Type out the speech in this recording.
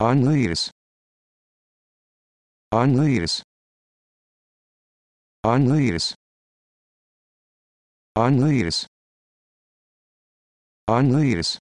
Anlayırız. Anlayırız. Anlayırız. Anlayırız. Anlayırız.